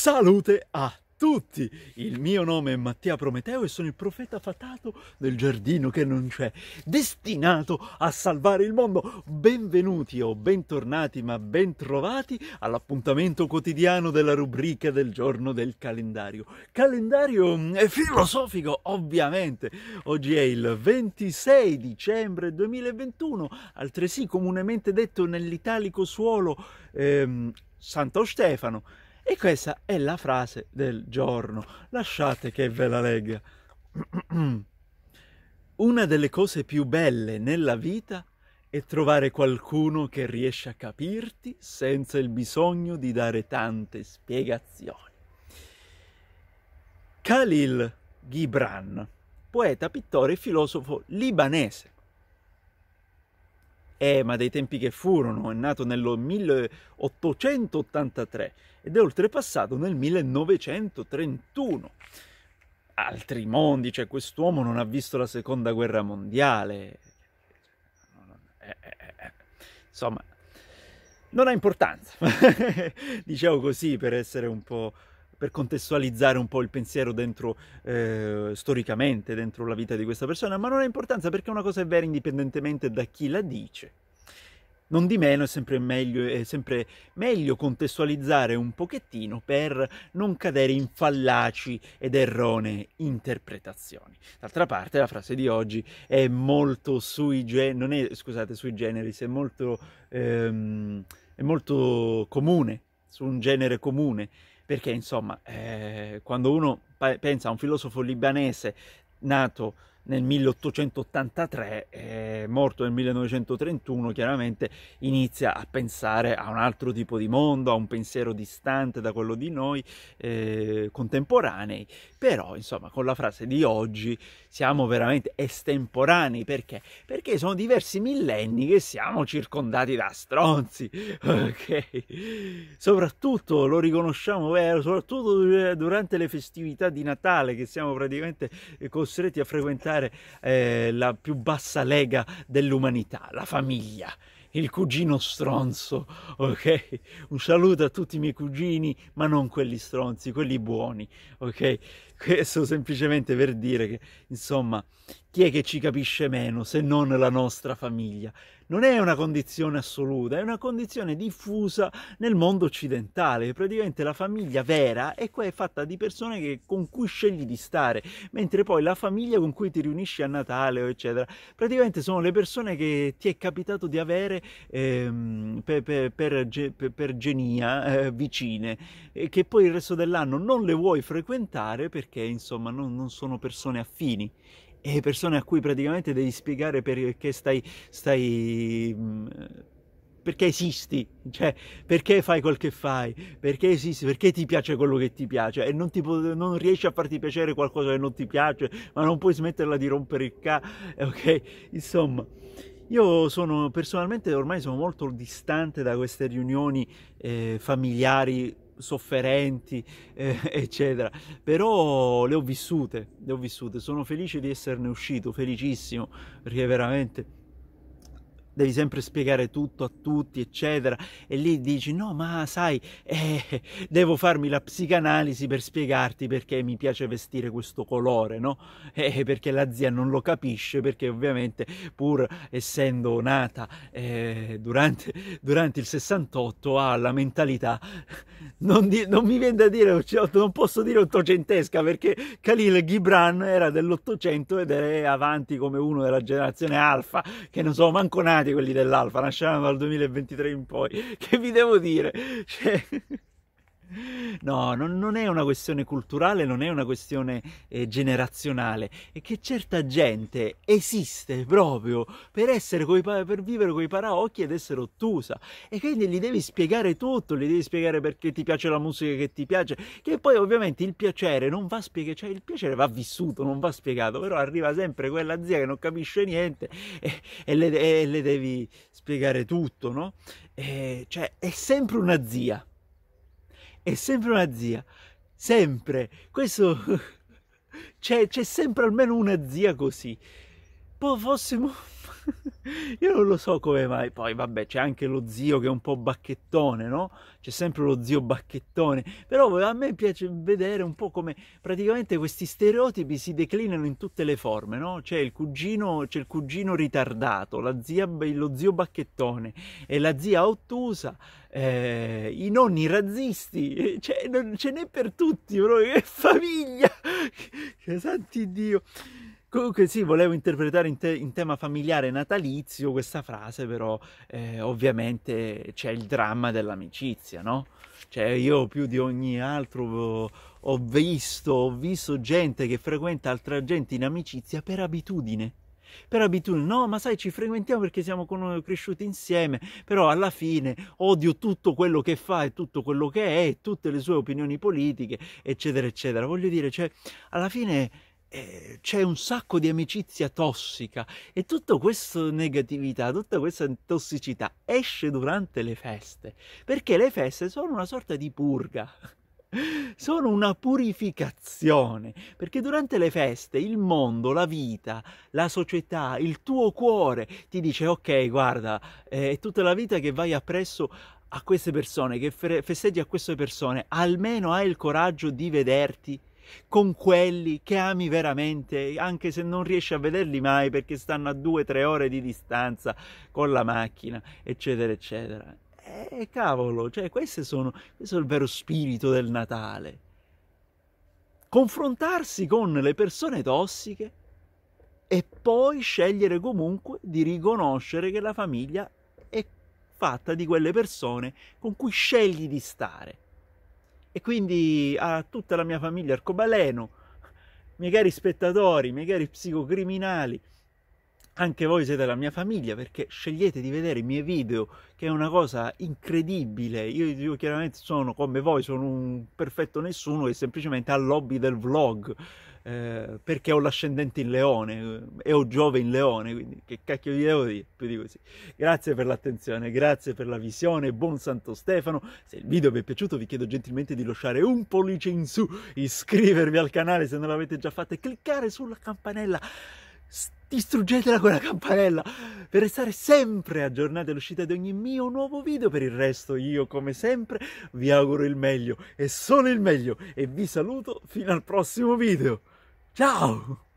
Salute a tutti! Il mio nome è Mattia Prometeo e sono il profeta fatato del giardino che non c'è, destinato a salvare il mondo. Benvenuti o bentornati, ma bentrovati all'appuntamento quotidiano della rubrica del giorno del calendario. Calendario mm, è filosofico, ovviamente. Oggi è il 26 dicembre 2021, altresì comunemente detto nell'italico suolo ehm, Santo Stefano. E questa è la frase del giorno. Lasciate che ve la legga. Una delle cose più belle nella vita è trovare qualcuno che riesce a capirti senza il bisogno di dare tante spiegazioni. Khalil Gibran, poeta, pittore e filosofo libanese, eh, ma dei tempi che furono, è nato nel 1883 ed è oltrepassato nel 1931. Altri mondi, cioè quest'uomo non ha visto la seconda guerra mondiale. Insomma, non ha importanza, dicevo così per essere un po' per contestualizzare un po' il pensiero dentro eh, storicamente, dentro la vita di questa persona, ma non ha importanza perché una cosa è vera indipendentemente da chi la dice. Non di meno è sempre, meglio, è sempre meglio contestualizzare un pochettino per non cadere in fallaci ed erronee interpretazioni. D'altra parte la frase di oggi è molto sui, non è, scusate, sui generis, è molto, ehm, è molto comune, su un genere comune perché insomma eh, quando uno pensa a un filosofo libanese nato nel 1883, eh, morto nel 1931, chiaramente inizia a pensare a un altro tipo di mondo, a un pensiero distante da quello di noi eh, contemporanei, però insomma con la frase di oggi siamo veramente estemporanei, perché? Perché sono diversi millenni che siamo circondati da stronzi, ok? Soprattutto lo riconosciamo, eh, soprattutto durante le festività di Natale che siamo praticamente eh, costretti a frequentare giocare eh, la più bassa lega dell'umanità, la famiglia il cugino stronzo, ok? Un saluto a tutti i miei cugini, ma non quelli stronzi, quelli buoni, ok? questo semplicemente per dire che, insomma, chi è che ci capisce meno se non la nostra famiglia? Non è una condizione assoluta, è una condizione diffusa nel mondo occidentale. Praticamente la famiglia vera è, è fatta di persone che, con cui scegli di stare, mentre poi la famiglia con cui ti riunisci a Natale, eccetera, praticamente sono le persone che ti è capitato di avere ehm, per, per, per, per, genia eh, vicine e che poi il resto dell'anno non le vuoi frequentare perché perché insomma non, non sono persone affini e persone a cui praticamente devi spiegare perché stai, stai mm, perché esisti, cioè perché fai quel che fai, perché esisti, perché ti piace quello che ti piace e non, ti non riesci a farti piacere qualcosa che non ti piace, ma non puoi smetterla di rompere il ca, ok? Insomma, io sono personalmente ormai sono molto distante da queste riunioni eh, familiari sofferenti, eh, eccetera. Però le ho vissute, le ho vissute, sono felice di esserne uscito, felicissimo, perché veramente devi sempre spiegare tutto a tutti, eccetera, e lì dici no, ma sai, eh, devo farmi la psicanalisi per spiegarti perché mi piace vestire questo colore, no? Eh, perché la zia non lo capisce, perché ovviamente pur essendo nata eh, durante, durante, il 68 ha la mentalità, non, di, non mi viene da dire, cioè, non posso dire ottocentesca perché Khalil Gibran era dell'Ottocento ed è avanti come uno della generazione alfa, che non sono manco nati quelli dell'Alfa, nascevano dal 2023 in poi. Che vi devo dire? Cioè... No, non, non, è una questione culturale, non è una questione eh, generazionale, è che certa gente esiste proprio per, essere coi, per vivere coi paraocchi ed essere ottusa e quindi gli devi spiegare tutto, gli devi spiegare perché ti piace la musica che ti piace, che poi ovviamente il piacere non va spiegato, cioè il piacere va vissuto, non va spiegato, però arriva sempre quella zia che non capisce niente e, e, le, e le, devi spiegare tutto, no? E, eh, cioè è sempre una zia è sempre una zia, sempre. Questo c'è sempre almeno una zia così po' fossimo... Io non lo so come mai, poi vabbè c'è anche lo zio che è un po' bacchettone, no? C'è sempre lo zio bacchettone, però a me piace vedere un po' come praticamente questi stereotipi si declinano in tutte le forme, no? C'è il cugino, c'è il cugino ritardato, la zia, lo zio bacchettone e la zia ottusa, eh, i nonni razzisti, cioè, non, ce n'è per tutti, proprio, che famiglia, che santi Dio! Comunque sì, volevo interpretare in, te- in, tema familiare natalizio questa frase, però eh, ovviamente c'è il dramma dell'amicizia, no? Cioè io più di ogni altro ho visto, ho visto gente che frequenta altra gente in amicizia per abitudine per abitudine, no, ma sai, ci frequentiamo perché siamo con... cresciuti insieme, però alla fine odio tutto quello che fa e tutto quello che è, tutte le sue opinioni politiche, eccetera, eccetera. Voglio dire, cioè, alla fine eh, c'è un sacco di amicizia tossica e tutta questa negatività, tutta questa tossicità esce durante le feste, perché le feste sono una sorta di purga sono una purificazione, perché durante le feste il mondo, la vita, la società, il tuo cuore ti dice ok, guarda, eh, è tutta la vita che vai appresso a queste persone, che festeggi a queste persone, almeno hai il coraggio di vederti con quelli che ami veramente, anche se non riesci a vederli mai perché stanno a 2 tre ore di distanza con la macchina, eccetera, eccetera. E eh, cavolo, cioè, sono, questo è il vero spirito del Natale. Confrontarsi con le persone tossiche e poi scegliere comunque di riconoscere che la famiglia è fatta di quelle persone con cui scegli di stare. E quindi a tutta la mia famiglia arcobaleno, miei cari spettatori, miei cari psicocriminali, anche voi siete la mia famiglia perché scegliete di vedere i miei video, che è una cosa incredibile. Io, io chiaramente sono come voi, sono un perfetto nessuno che semplicemente ha lobby del vlog. Eh, perché ho l'ascendente in leone eh, e ho Giove in leone, quindi che cacchio vi devo dire più di così. Grazie per l'attenzione, grazie per la visione, buon Santo Stefano. Se il video vi è piaciuto vi chiedo gentilmente di lasciare un pollice in su, iscrivervi al canale se non l'avete già fatto e cliccare sulla campanella distruggetela con la campanella per restare sempre aggiornati all'uscita di ogni mio nuovo video. Per il resto io, come sempre, vi auguro il meglio e solo il meglio e vi saluto fino al prossimo video. No